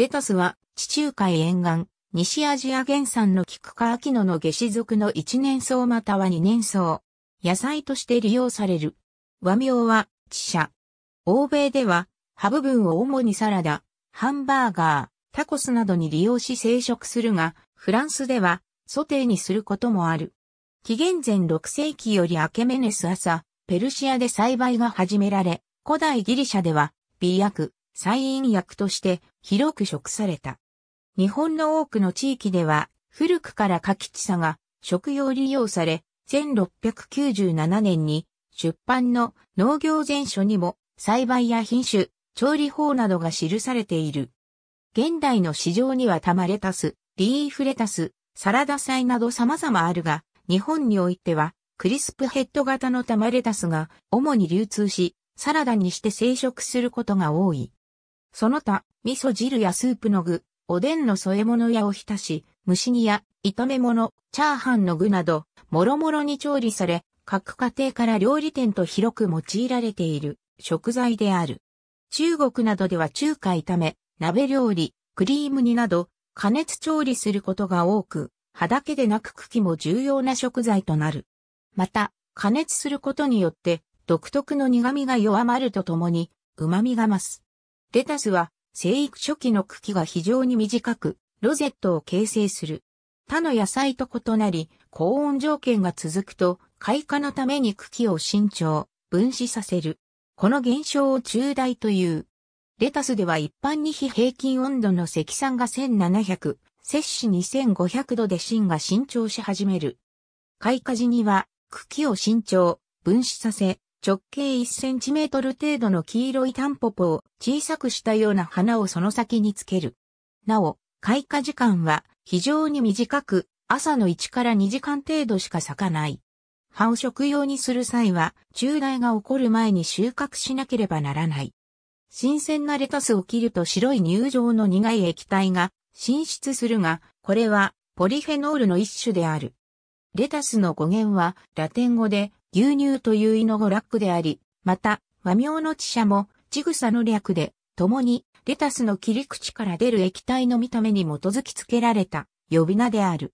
レタスは地中海沿岸、西アジア原産のキク科秋野の下種属の一年草または二年草。野菜として利用される。和名は、地社。欧米では、葉部分を主にサラダ、ハンバーガー、タコスなどに利用し生殖するが、フランスでは、ソテーにすることもある。紀元前6世紀よりアケメネス朝、ペルシアで栽培が始められ、古代ギリシャでは、美薬、菜飲薬として広く食された。日本の多くの地域では、古くから柿地サが食用利用され、1697年に出版の農業全書にも栽培や品種、調理法などが記されている。現代の市場には玉レタス、リーフレタス、サラダ菜など様々あるが、日本においてはクリスプヘッド型の玉レタスが主に流通し、サラダにして生食することが多い。その他、味噌汁やスープの具、おでんの添え物やおひたし、蒸し煮や炒め物、チャーハンの具など、もろもろに調理され、各家庭から料理店と広く用いられている食材である。中国などでは中華炒め、鍋料理、クリーム煮など、加熱調理することが多く、葉だけでなく茎も重要な食材となる。また、加熱することによって、独特の苦味が弱まるとともに、旨味が増す。レタスは、生育初期の茎が非常に短く、ロゼットを形成する。他の野菜と異なり、高温条件が続くと、開花のために茎を伸長、分子させる。この現象を中大という。レタスでは一般に非平均温度の積算が1700、摂氏2500度で芯が伸長し始める。開花時には、茎を伸長、分子させ、直径1センチメートル程度の黄色いタンポポを小さくしたような花をその先につける。なお、開花時間は非常に短く、朝の1から2時間程度しか咲かない。葉を食用にする際は、中大が起こる前に収穫しなければならない。新鮮なレタスを切ると白い乳状の苦い液体が浸出するが、これはポリフェノールの一種である。レタスの語源はラテン語で牛乳という意の語楽であり、また、和名の知者も、ちぐさの略で、共に、レタスの切り口から出る液体の見た目に基づき付けられた、呼び名である。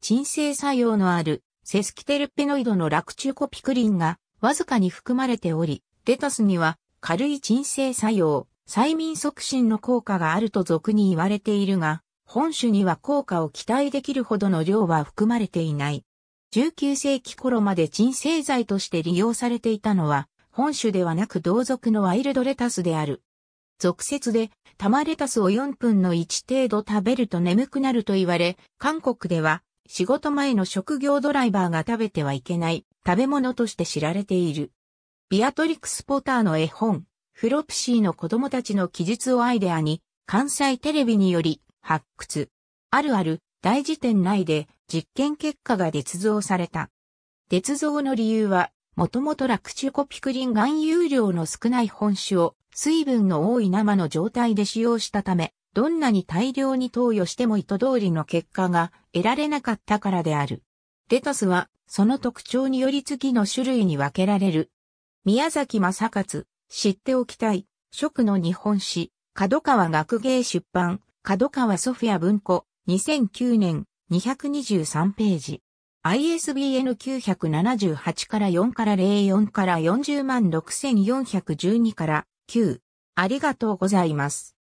鎮静作用のある、セスキテルペノイドのラクチュコピクリンが、わずかに含まれており、レタスには、軽い鎮静作用、催眠促進の効果があると俗に言われているが、本種には効果を期待できるほどの量は含まれていない。19世紀頃まで鎮静剤として利用されていたのは、本種ではなく同族のワイルドレタスである。俗説で、玉レタスを4分の1程度食べると眠くなると言われ、韓国では仕事前の職業ドライバーが食べてはいけない食べ物として知られている。ビアトリックス・ポターの絵本、フロプシーの子供たちの記述をアイデアに、関西テレビにより発掘。あるある、大辞典内で実験結果が捏造された。捏造の理由は、もともとラクチュコピクリン含有量の少ない本種を水分の多い生の状態で使用したため、どんなに大量に投与しても意図通りの結果が得られなかったからである。レタスは、その特徴により次の種類に分けられる。宮崎正勝、知っておきたい、食の日本史、角川学芸出版、角川ソフィア文庫、2009年223ページ。ISBN 978から4から04から406412から9。ありがとうございます。